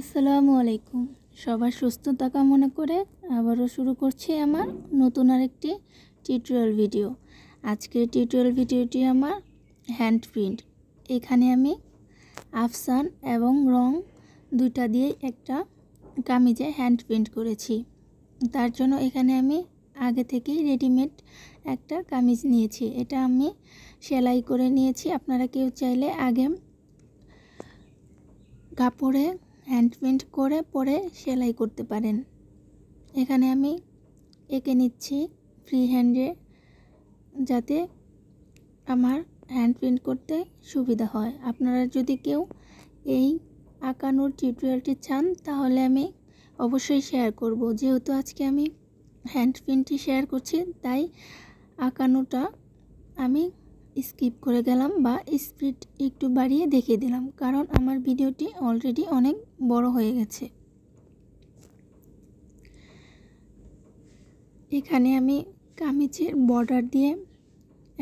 আসসালামু আলাইকুম সবার থাকা মনে করে আবারও শুরু করছি আমার নতুন আরেকটি টিউটোরিয়াল ভিডিও আজকের টিউটোরিয়াল ভিডিওটি আমার হ্যান্ড প্রিন্ট এখানে আমি আফসান এবং রং দুইটা দিয়ে একটা কামিজে হ্যান্ড প্রিন্ট করেছি তার জন্য এখানে আমি আগে থেকেই রেডিমেড একটা কামিজ নিয়েছি এটা আমি সেলাই করে নিয়েছি আপনারা কেউ চাইলে আগে কাপড়ে হ্যান্ড প্রিন্ট করে পরে সেলাই করতে পারেন এখানে আমি এঁকে নিচ্ছি ফ্রি হ্যান্ডে যাতে আমার হ্যান্ড প্রিন্ট করতে সুবিধা হয় আপনারা যদি কেউ এই আঁকানোর টিউটোরিয়ালটি চান তাহলে আমি অবশ্যই শেয়ার করব যেহেতু আজকে আমি হ্যান্ড প্রিন্টটি শেয়ার করছি তাই আঁকানোটা আমি স্কিপ করে দিলাম বা স্পিড একটু বাড়িয়ে দেখিয়ে দিলাম কারণ আমার ভিডিওটি অলরেডি অনেক বড় হয়ে গেছে এখানে আমি কামিজের বর্ডার দিয়ে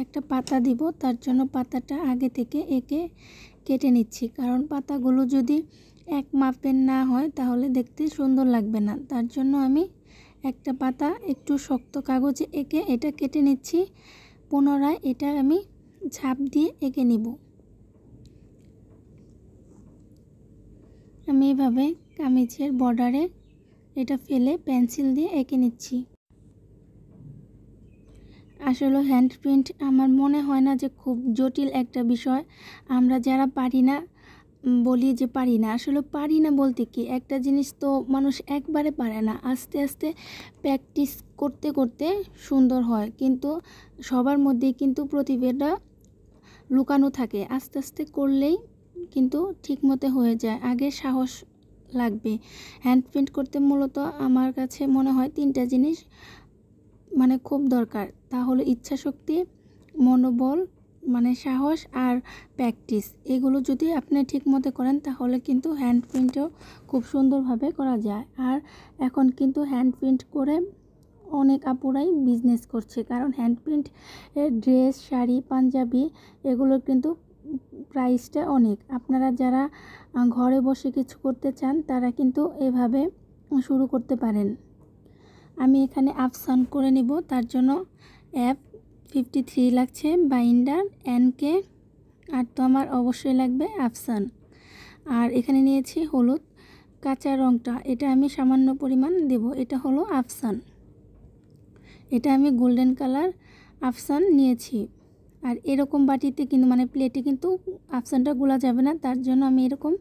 একটা পাতা দিব তার জন্য পাতাটা আগে থেকে একে কেটে নিচ্ছি কারণ পাতাগুলো যদি এক মাপের না হয় তাহলে দেখতে সুন্দর লাগবে না তার জন্য আমি একটা পাতা একটু শক্ত কাগজে এঁকে এটা কেটে নিচ্ছি পুনরায় এটা আমি ঝাঁপ দিয়ে এঁকে নিব আমি এভাবে কামিজের বর্ডারে এটা ফেলে পেন্সিল দিয়ে এঁকে নিচ্ছি আসলে হ্যান্ড প্রিন্ট আমার মনে হয় না যে খুব জটিল একটা বিষয় আমরা যারা পারি না বলি যে পারি না আসলে পারি না বলতে কি একটা জিনিস তো মানুষ একবারে পারে না আস্তে আস্তে প্র্যাকটিস করতে করতে সুন্দর হয় কিন্তু সবার মধ্যে কিন্তু প্রতিভাটা লুকানো থাকে আস্তে আস্তে করলেই কিন্তু ঠিকমতো হয়ে যায় আগে সাহস লাগবে হ্যান্ড প্রিন্ট করতে মূলত আমার কাছে মনে হয় তিনটা জিনিস মানে খুব দরকার তা হলো ইচ্ছাশক্তি মনোবল মানে সাহস আর প্র্যাকটিস এগুলো যদি আপনি ঠিকমতো করেন তাহলে কিন্তু হ্যান্ড প্রিন্টও খুব সুন্দরভাবে করা যায় আর এখন কিন্তু হ্যান্ড প্রিন্ট করে অনেক আপুরাই বিজনেস করছে কারণ হ্যান্ডপ্রিন্ট ড্রেস শাড়ি পাঞ্জাবি এগুলো কিন্তু প্রাইসটা অনেক আপনারা যারা ঘরে বসে কিছু করতে চান তারা কিন্তু এভাবে শুরু করতে পারেন আমি এখানে আপসান করে নিব তার জন্য অ্যাপ ফিফটি থ্রি লাগছে বাইন্ডার অ্যানকে আর তো আমার অবশ্যই লাগবে আফসান আর এখানে নিয়েছি হলুদ কাঁচা রঙটা এটা আমি সামান্য পরিমাণ দেব এটা হলো আফসান এটা আমি গোল্ডেন কালার আফসান নিয়েছি আর এরকম বাটিতে কিন্তু মানে প্লেটে কিন্তু আফসানটা গোলা যাবে না তার জন্য আমি এরকম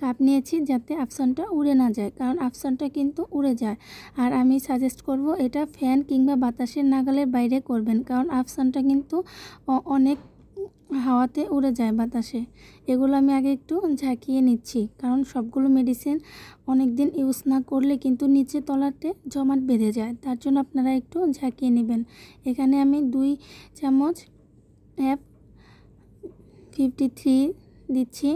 কাপ নিয়েছি যাতে আফসানটা উড়ে না যায় কারণ আফসানটা কিন্তু উড়ে যায় আর আমি সাজেস্ট করব এটা ফ্যান কিংবা বাতাসের নাগালের বাইরে করবেন কারণ আফসানটা কিন্তু অনেক হাওয়াতে উড়ে যায় বাতাসে এগুলো আমি আগে একটু ঝাঁকিয়ে নিচ্ছি কারণ সবগুলো মেডিসিন অনেক দিন ইউজ না করলে কিন্তু নিচে তলাতে জমাট বেঁধে যায় তার জন্য আপনারা একটু ঝাঁকিয়ে নেবেন এখানে আমি দুই চামচ অ্যাপ ফিফটি থ্রি দিচ্ছি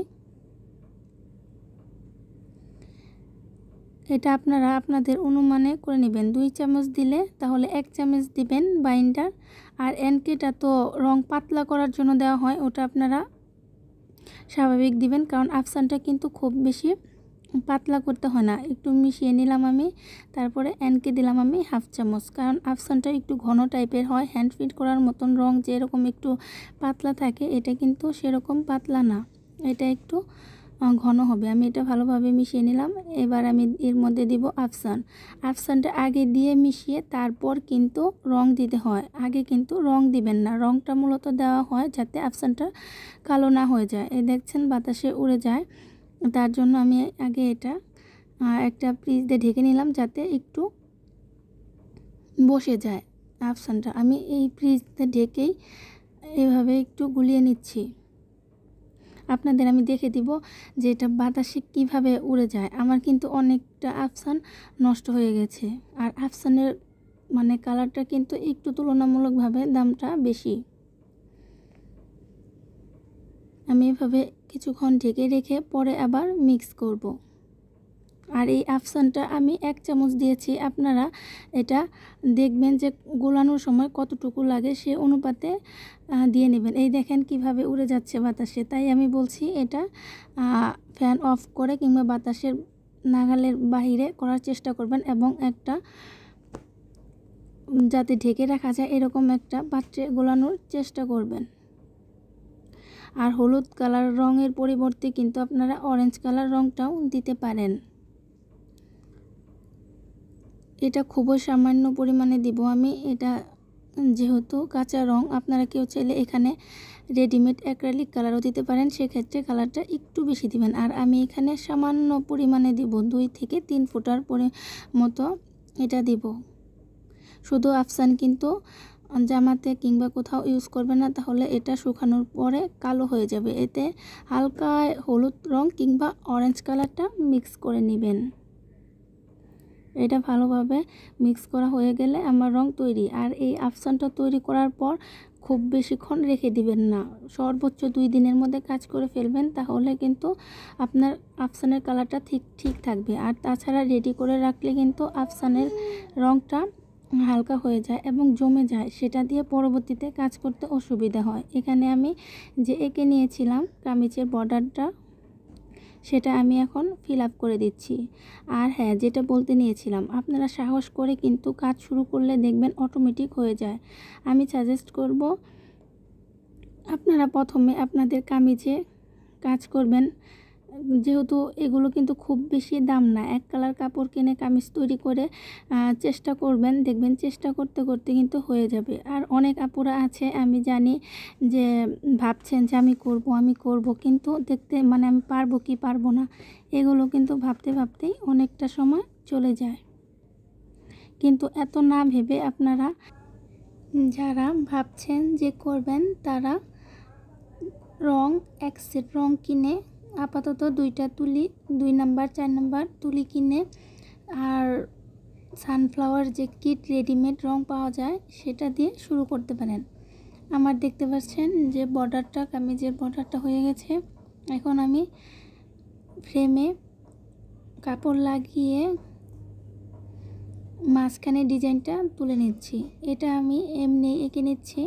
এটা আপনারা আপনাদের অনুমানে করে নেবেন দুই চামচ দিলে তাহলে এক চামচ দিবেন বাইন্ডার আর এনকেটা তো রং পাতলা করার জন্য দেওয়া হয় ওটা আপনারা স্বাভাবিক দিবেন কারণ আফসানটা কিন্তু খুব বেশি পাতলা করতে হয় না একটু মিশিয়ে নিলাম আমি তারপরে এনকে দিলাম আমি হাফ চামচ কারণ আফসানটা একটু ঘন টাইপের হয় হ্যান্ড ফিট করার মতন রং যেরকম একটু পাতলা থাকে এটা কিন্তু সেরকম পাতলা না এটা একটু ঘন হবে আমি এটা ভালোভাবে মিশিয়ে নিলাম এবার আমি এর মধ্যে দিব আফসান আফসানটা আগে দিয়ে মিশিয়ে তারপর কিন্তু রং দিতে হয় আগে কিন্তু রং দিবেন না রংটা মূলত দেওয়া হয় যাতে আফসানটা কালো না হয়ে যায় এই দেখছেন বাতাসে উড়ে যায় তার জন্য আমি আগে এটা একটা পিস দিয়ে ঢেকে নিলাম যাতে একটু বসে যায় আফসানটা আমি এই ফ্রিজতে ঢেকেই এভাবে একটু গুলিয়ে নিচ্ছি আপনাদের আমি দেখে দিব যে এটা বাতাসে কিভাবে উড়ে যায় আমার কিন্তু অনেকটা আফসান নষ্ট হয়ে গেছে আর আফসানের মানে কালারটা কিন্তু একটু তুলনামূলকভাবে দামটা বেশি আমি এভাবে কিছুক্ষণ ঢেকে রেখে পরে আবার মিক্স করবো আর এই আফসানটা আমি এক চামচ দিয়েছি আপনারা এটা দেখবেন যে গোলানোর সময় কতটুকু লাগে সে অনুপাতে দিয়ে নেবেন এই দেখেন কিভাবে উড়ে যাচ্ছে বাতাসে তাই আমি বলছি এটা ফ্যান অফ করে কিংবা বাতাসের নাগালের বাহিরে করার চেষ্টা করবেন এবং একটা যাতে ঢেকে রাখা যায় এরকম একটা পাত্রে গোলানোর চেষ্টা করবেন আর হলুদ কালার রঙের পরিবর্তে কিন্তু আপনারা অরেঞ্জ কালার রঙটাও দিতে পারেন এটা খুবই সামান্য পরিমাণে দিব আমি এটা যেহেতু কাঁচা রং আপনারা কেউ চাইলে এখানে রেডিমেড অ্যাক্রালিক কালারও দিতে পারেন সেক্ষেত্রে কালারটা একটু বেশি দিবেন আর আমি এখানে সামান্য পরিমাণে দিব দুই থেকে তিন ফুটার পরি মতো এটা দিব শুধু আফসান কিন্তু জামাতে কিংবা কোথাও ইউজ করবে না তাহলে এটা শুকানোর পরে কালো হয়ে যাবে এতে হালকা হলুদ রং কিংবা অরেঞ্জ কালারটা মিক্স করে নেবেন এটা ভালোভাবে মিক্স করা হয়ে গেলে আমার রং তৈরি আর এই আফসানটা তৈরি করার পর খুব বেশিক্ষণ রেখে দিবেন না সর্বোচ্চ দুই দিনের মধ্যে কাজ করে ফেলবেন তাহলে কিন্তু আপনার আফসানের কালারটা ঠিক ঠিক থাকবে আর তাছাড়া রেডি করে রাখলে কিন্তু আফসানের রংটা হালকা হয়ে যায় এবং জমে যায় সেটা দিয়ে পরবর্তীতে কাজ করতে অসুবিধা হয় এখানে আমি যে এঁকে নিয়েছিলাম কামিজের বর্ডারটা সেটা আমি এখন ফিল আপ করে দিচ্ছি আর হ্যাঁ যেটা বলতে নিয়েছিলাম আপনারা সাহস করে কিন্তু কাজ শুরু করলে দেখবেন অটোমেটিক হয়ে যায় আমি সাজেস্ট করব আপনারা প্রথমে আপনাদের কামিজে কাজ করবেন যেহেতু এগুলো কিন্তু খুব বেশি দাম না এক কালার কাপড় কিনে কামিজ তৈরি করে চেষ্টা করবেন দেখবেন চেষ্টা করতে করতে কিন্তু হয়ে যাবে আর অনেক আপুরা আছে আমি জানি যে ভাবছেন যে আমি করব আমি করব কিন্তু দেখতে মানে আমি পারবো কি পারবো না এগুলো কিন্তু ভাবতে ভাবতেই অনেকটা সময় চলে যায় কিন্তু এত না ভেবে আপনারা যারা ভাবছেন যে করবেন তারা রং এক সেট রং কিনে আপাতত দুইটা তুলি দুই নাম্বার চার নাম্বার তুলি কিনে আর সানফ্লাওয়ার যে কিট রেডিমেড রং পাওয়া যায় সেটা দিয়ে শুরু করতে পারেন আমার দেখতে পাচ্ছেন যে বর্ডারটা কামিজের বর্ডারটা হয়ে গেছে এখন আমি ফ্রেমে কাপড় লাগিয়ে মাঝখানে ডিজাইনটা তুলে নিচ্ছি এটা আমি এমনি এঁকে নিচ্ছি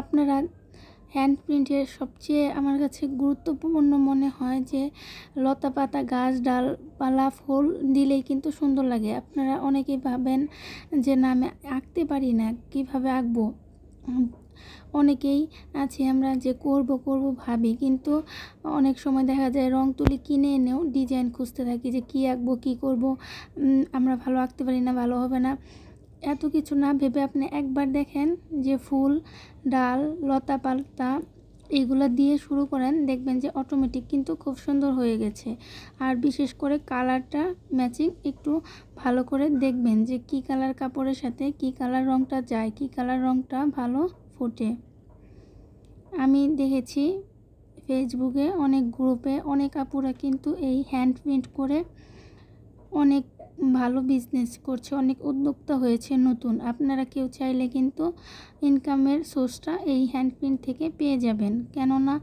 আপনারা হ্যান্ড প্রিন্টের সবচেয়ে আমার কাছে গুরুত্বপূর্ণ মনে হয় যে লতা পাতা গাছ ডালপালা ফুল দিলেই কিন্তু সুন্দর লাগে আপনারা অনেকেই ভাবেন যে না আমি আঁকতে পারি না কিভাবে আঁকবো অনেকেই আছে আমরা যে করব করব ভাবি কিন্তু অনেক সময় দেখা যায় রং তুলি কিনে এনেও ডিজাইন খুঁজতে থাকি যে কী আঁকবো কী করব আমরা ভালো আঁকতে পারি না ভালো হবে না এত কিছু না ভেবে আপনি একবার দেখেন যে ফুল ডাল লতা পাতা এগুলো দিয়ে শুরু করেন দেখবেন যে অটোমেটিক কিন্তু খুব সুন্দর হয়ে গেছে আর বিশেষ করে কালারটা ম্যাচিং একটু ভালো করে দেখবেন যে কি কালার কাপড়ের সাথে কি কালার রংটা যায় কি কালার রংটা ভালো ফোটে আমি দেখেছি ফেসবুকে অনেক গ্রুপে অনেক আপুরা কিন্তু এই হ্যান্ড প্রিন্ট করে অনেক ভালো বিজনেস করছে অনেক উদ্যোক্তা হয়েছে নতুন আপনারা কেউ চাইলে কিন্তু ইনকামের সোর্সটা এই হ্যান্ডপ্রিন্ট থেকে পেয়ে যাবেন কেননা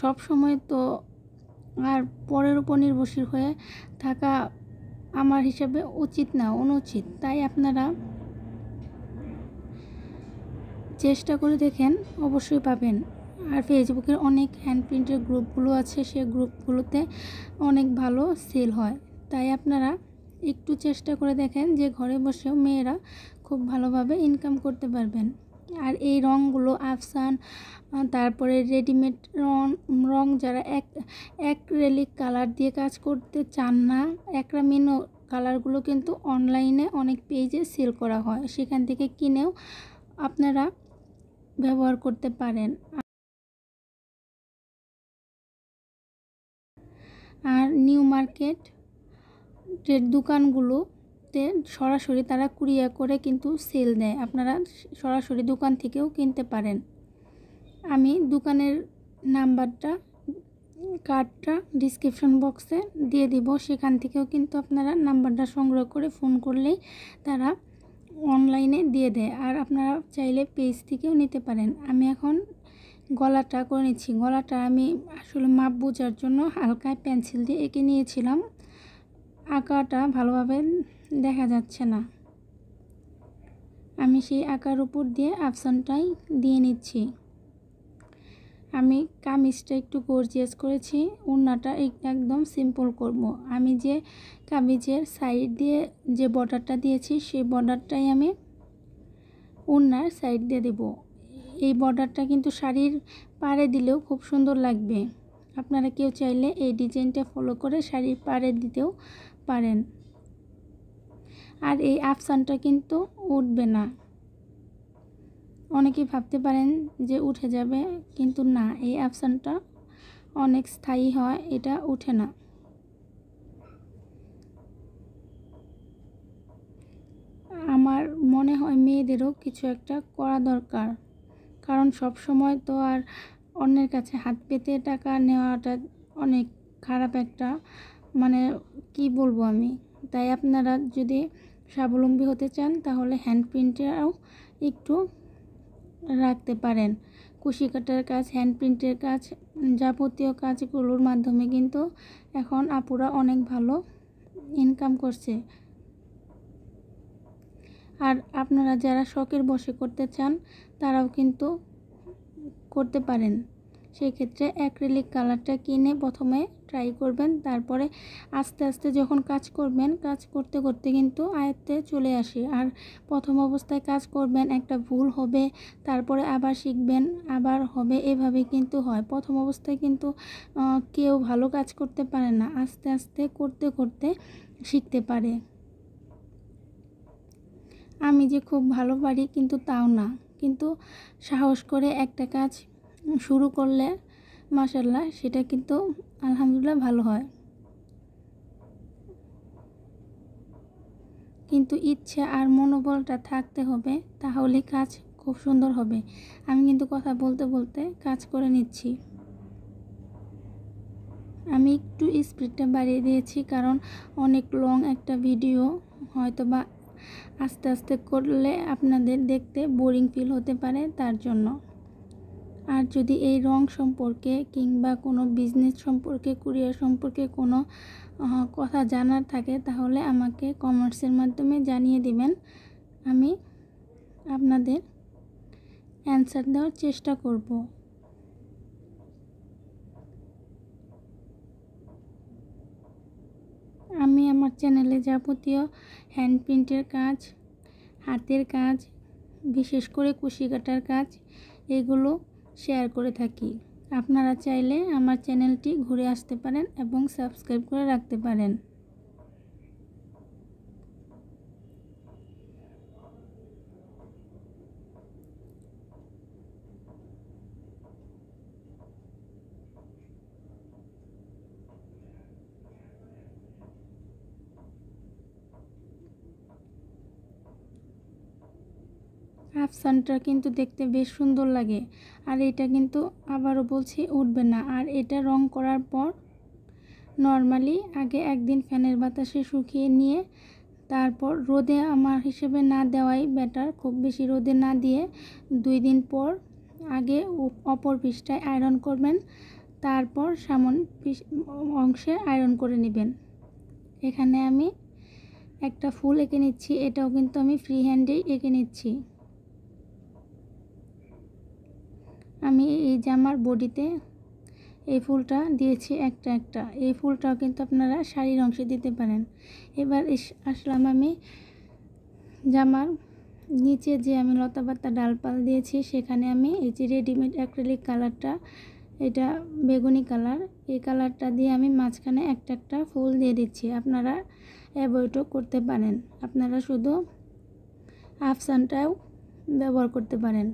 সব সময় তো আর পরের উপর নির্ভরশীল হয়ে থাকা আমার হিসাবে উচিত না অনুচিত তাই আপনারা চেষ্টা করে দেখেন অবশ্যই পাবেন আর ফেসবুকের অনেক হ্যান্ড প্রিন্টের গ্রুপগুলো আছে সে গ্রুপগুলোতে অনেক ভালো সেল হয় তাই আপনারা একটু চেষ্টা করে দেখেন যে ঘরে বসেও মেয়েরা খুব ভালোভাবে ইনকাম করতে পারবেন আর এই রঙগুলো আফসান তারপরে রেডিমেড রং রং যারা এক অ্যাক্রেলিক কালার দিয়ে কাজ করতে চান না অ্যাক্রামিনো কালারগুলো কিন্তু অনলাইনে অনেক পেজে সেল করা হয় সেখান থেকে কিনেও আপনারা ব্যবহার করতে পারেন আর নিউ মার্কেট রেট দোকানগুলোতে সরাসরি তারা কুরিয়া করে কিন্তু সেল দেয় আপনারা সরাসরি দোকান থেকেও কিনতে পারেন আমি দোকানের নাম্বারটা কার্ডটা ডিসক্রিপশন বক্সে দিয়ে দিব সেখান থেকেও কিন্তু আপনারা নাম্বারটা সংগ্রহ করে ফোন করলেই তারা অনলাইনে দিয়ে দেয় আর আপনারা চাইলে পেজ থেকেও নিতে পারেন আমি এখন গলাটা করে নিচ্ছি গলাটা আমি আসলে মাপ বোঝার জন্য হালকা পেন্সিল দিয়ে এঁকে নিয়েছিলাম আঁকাটা ভালোভাবে দেখা যাচ্ছে না আমি সেই আঁকার উপর দিয়ে অপশানটাই দিয়ে নিচ্ছি আমি কামিজটা একটু গর্জিয়াস করেছি উন্নাটা একদম সিম্পল করব। আমি যে কামিজের সাইড দিয়ে যে বর্ডারটা দিয়েছি সেই বর্ডারটাই আমি উন্নার সাইড দিয়ে দেব এই বর্ডারটা কিন্তু শাড়ির পাড়ে দিলেও খুব সুন্দর লাগবে আপনারা কেউ চাইলে এই ডিজাইনটা ফলো করে শাড়ির পাড়ে দিতেও পারেন আর এই আফসানটা কিন্তু উঠবে না অনেকেই ভাবতে পারেন যে উঠে যাবে কিন্তু না এই অপশানটা অনেক স্থায়ী হয় এটা উঠে না আমার মনে হয় মেয়েদেরও কিছু একটা করা দরকার কারণ সব সময় তো আর অন্যের কাছে হাত পেতে টাকা নেওয়াটা অনেক খারাপ একটা মানে কি বলবো আমি তাই আপনারা যদি স্বাবলম্বী হতে চান তাহলে হ্যান্ড প্রিন্টেরও একটু রাখতে পারেন কুশি কাটার কাজ হ্যান্ড প্রিন্টের কাজ যাবতীয় কাজগুলোর মাধ্যমে কিন্তু এখন আপুরা অনেক ভালো ইনকাম করছে আর আপনারা যারা শখের বসে করতে চান তারাও কিন্তু করতে পারেন সেক্ষেত্রে অ্যাক্রিলিক কালারটা কিনে প্রথমে ট্রাই করবেন তারপরে আস্তে আস্তে যখন কাজ করবেন কাজ করতে করতে কিন্তু আয়ত্তে চলে আসে আর প্রথম অবস্থায় কাজ করবেন একটা ভুল হবে তারপরে আবার শিখবেন আবার হবে এভাবে কিন্তু হয় প্রথম অবস্থায় কিন্তু কেউ ভালো কাজ করতে পারে না আস্তে আস্তে করতে করতে শিখতে পারে আমি যে খুব ভালো পারি কিন্তু তাও না কিন্তু সাহস করে একটা কাজ শুরু করলে মাসাল্লাহ সেটা কিন্তু আলহামদুলিল্লাহ ভালো হয় কিন্তু ইচ্ছে আর মনোবলটা থাকতে হবে তাহলে কাজ খুব সুন্দর হবে আমি কিন্তু কথা বলতে বলতে কাজ করে নিচ্ছি আমি একটু স্পিডটা বাড়িয়ে দিয়েছি কারণ অনেক লং একটা ভিডিও হয়তো বা আস্তে আস্তে করলে আপনাদের দেখতে বোরিং ফিল হতে পারে তার জন্য আর যদি এই রং সম্পর্কে কিংবা কোনো বিজনেস সম্পর্কে কুরিয়ার সম্পর্কে কোনো কথা জানার থাকে তাহলে আমাকে কমার্সের মাধ্যমে জানিয়ে দিবেন আমি আপনাদের অ্যান্সার দেওয়ার চেষ্টা করব আমি আমার চ্যানেলে যাবতীয় হ্যান্ড প্রিন্টের কাজ হাতের কাজ বিশেষ করে কুশি কাটার কাজ এগুলো শেয়ার করে থাকি আপনারা চাইলে আমার চ্যানেলটি ঘুরে আসতে পারেন এবং সাবস্ক্রাইব করে রাখতে পারেন আফসানটা কিন্তু দেখতে বেশ সুন্দর লাগে আর এটা কিন্তু আবারও বলছি উঠবে না আর এটা রং করার পর নর্মালি আগে একদিন ফ্যানের বাতাসে শুকিয়ে নিয়ে তারপর রোদে আমার হিসেবে না দেওয়াই ব্যাটার খুব বেশি রোদে না দিয়ে দুই দিন পর আগে অপর পৃষ্ঠায় আয়রন করবেন তারপর সামন অংশে আয়রন করে নেবেন এখানে আমি একটা ফুল এঁকে নিচ্ছি এটাও কিন্তু আমি ফ্রি হ্যান্ডেই এঁকে নিচ্ছি আমি এই যে আমার বডিতে এই ফুলটা দিয়েছি একটা একটা এই ফুলটাও কিন্তু আপনারা শাড়ির অংশে দিতে পারেন এবার আসলাম আমি জামার নিচে যে আমি লতাপাতা ডালপাল দিয়েছি সেখানে আমি এই যে রেডিমেড অ্যাক্রেলিক কালারটা এটা বেগুনি কালার এই কালারটা দিয়ে আমি মাঝখানে একটা একটা ফুল দিয়ে দিচ্ছি আপনারা অ্যাভয়েডও করতে পারেন আপনারা শুধু আফসানটাও ব্যবহার করতে পারেন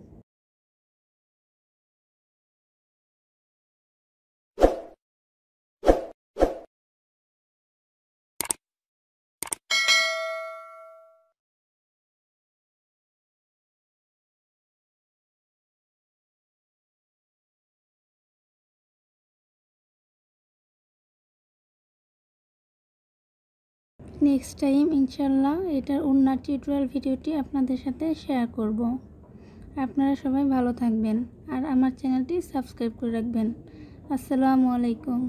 নেক্সট টাইম ইনশাল্লাহ এটার অন্য টিউটোরিয়াল ভিডিওটি আপনাদের সাথে শেয়ার করব। আপনারা সবাই ভালো থাকবেন আর আমার চ্যানেলটি সাবস্ক্রাইব করে রাখবেন আসসালামু আলাইকুম